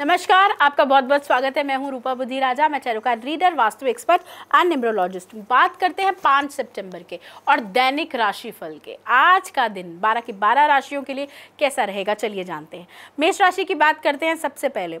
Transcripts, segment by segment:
नमस्कार आपका बहुत बहुत स्वागत है मैं हूं रूपा बुद्धि राजा मैं tarot reader Vastu expert and numerologist बात करते हैं पाँच सितंबर के और दैनिक राशिफल के आज का दिन बारह की बारह राशियों के लिए कैसा रहेगा चलिए जानते हैं मेष राशि की बात करते हैं सबसे पहले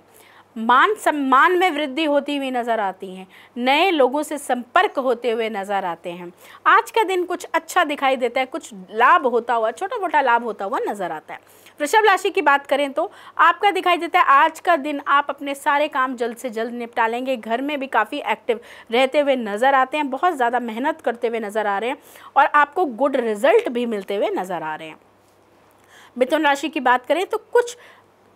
मान सम्मान में वृद्धि होती हुई नज़र आती हैं नए लोगों से संपर्क होते हुए नज़र आते हैं आज का दिन कुछ अच्छा दिखाई देता है कुछ लाभ होता हुआ छोटा मोटा लाभ होता हुआ नज़र आता है वृषभ राशि की बात करें तो आपका दिखाई देता है आज का दिन आप अपने सारे काम जल्द से जल्द निपटा लेंगे घर में भी काफ़ी एक्टिव रहते हुए नज़र आते हैं बहुत ज़्यादा मेहनत करते हुए नज़र आ रहे हैं और आपको गुड रिजल्ट भी मिलते हुए नज़र आ रहे हैं मिथुन राशि की बात करें तो कुछ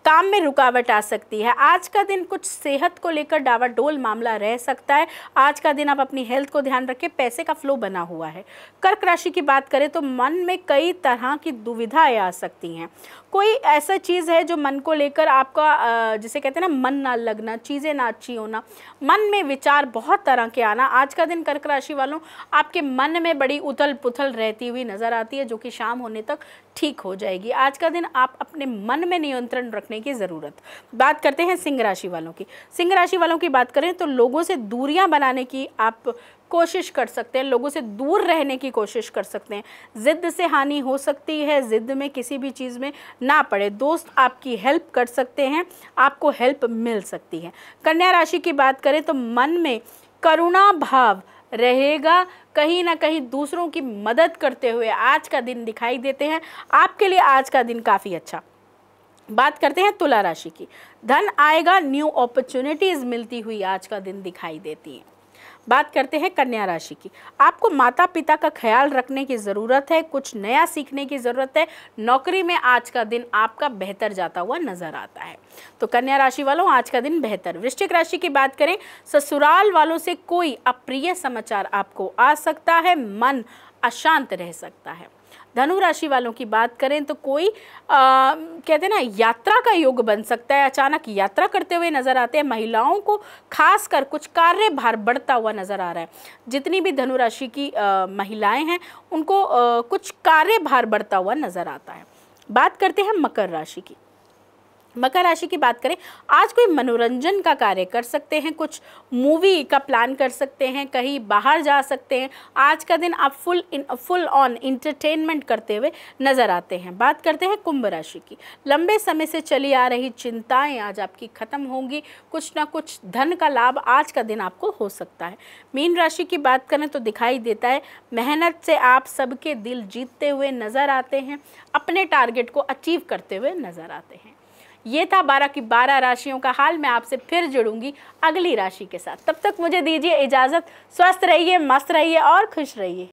काम में रुकावट आ सकती है आज का दिन कुछ सेहत को लेकर डावाडोल मामला रह सकता है आज का दिन आप अपनी हेल्थ को ध्यान रखें पैसे का फ्लो बना हुआ है कर्क राशि की बात करें तो मन में कई तरह की दुविधाएं आ सकती हैं कोई ऐसा चीज़ है जो मन को लेकर आपका जिसे कहते हैं ना मन ना लगना चीज़ें ना अच्छी होना मन में विचार बहुत तरह के आना आज का दिन कर्क राशि वालों आपके मन में बड़ी उथल पुथल रहती हुई नज़र आती है जो कि शाम होने तक ठीक हो जाएगी आज का दिन आप अपने मन में नियंत्रण रखने करने की ज़रूरत बात करते हैं सिंह राशि वालों की सिंह राशि वालों की बात करें तो लोगों से दूरियां बनाने की आप कोशिश कर सकते हैं लोगों से दूर रहने की कोशिश कर सकते हैं ज़िद्द से हानि हो सकती है ज़िद्द में किसी भी चीज़ में ना पड़े दोस्त आपकी हेल्प कर सकते हैं आपको हेल्प मिल सकती है कन्या राशि की बात करें तो मन में करुणा भाव रहेगा कहीं ना कहीं दूसरों की मदद करते हुए आज का दिन दिखाई देते हैं आपके लिए आज का दिन काफ़ी अच्छा बात करते हैं तुला राशि की धन आएगा न्यू अपॉर्चुनिटीज़ मिलती हुई आज का दिन दिखाई देती है बात करते हैं कन्या राशि की आपको माता पिता का ख्याल रखने की ज़रूरत है कुछ नया सीखने की ज़रूरत है नौकरी में आज का दिन आपका बेहतर जाता हुआ नज़र आता है तो कन्या राशि वालों आज का दिन बेहतर वृश्चिक राशि की बात करें ससुराल वालों से कोई अप्रिय समाचार आपको आ सकता है मन अशांत रह सकता है धनु राशि वालों की बात करें तो कोई आ, कहते हैं ना यात्रा का योग बन सकता है अचानक यात्रा करते हुए नजर आते हैं महिलाओं को खास कर कुछ कार्यभार बढ़ता हुआ नजर आ रहा है जितनी भी धनु राशि की आ, महिलाएं हैं उनको आ, कुछ कार्यभार बढ़ता हुआ नजर आता है बात करते हैं मकर राशि की मकर राशि की बात करें आज कोई मनोरंजन का कार्य कर सकते हैं कुछ मूवी का प्लान कर सकते हैं कहीं बाहर जा सकते हैं आज का दिन आप full in full on entertainment करते हुए नज़र आते हैं बात करते हैं कुंभ राशि की लंबे समय से चली आ रही चिंताएं आज आपकी ख़त्म होंगी कुछ ना कुछ धन का लाभ आज का दिन आपको हो सकता है मीन राशि की बात करें तो दिखाई देता है मेहनत से आप सबके दिल जीतते हुए नज़र आते हैं अपने टारगेट को अचीव करते हुए नज़र आते हैं ये था बारह की बारह राशियों का हाल मैं आपसे फिर जुड़ूंगी अगली राशि के साथ तब तक मुझे दीजिए इजाज़त स्वस्थ रहिए मस्त रहिए और खुश रहिए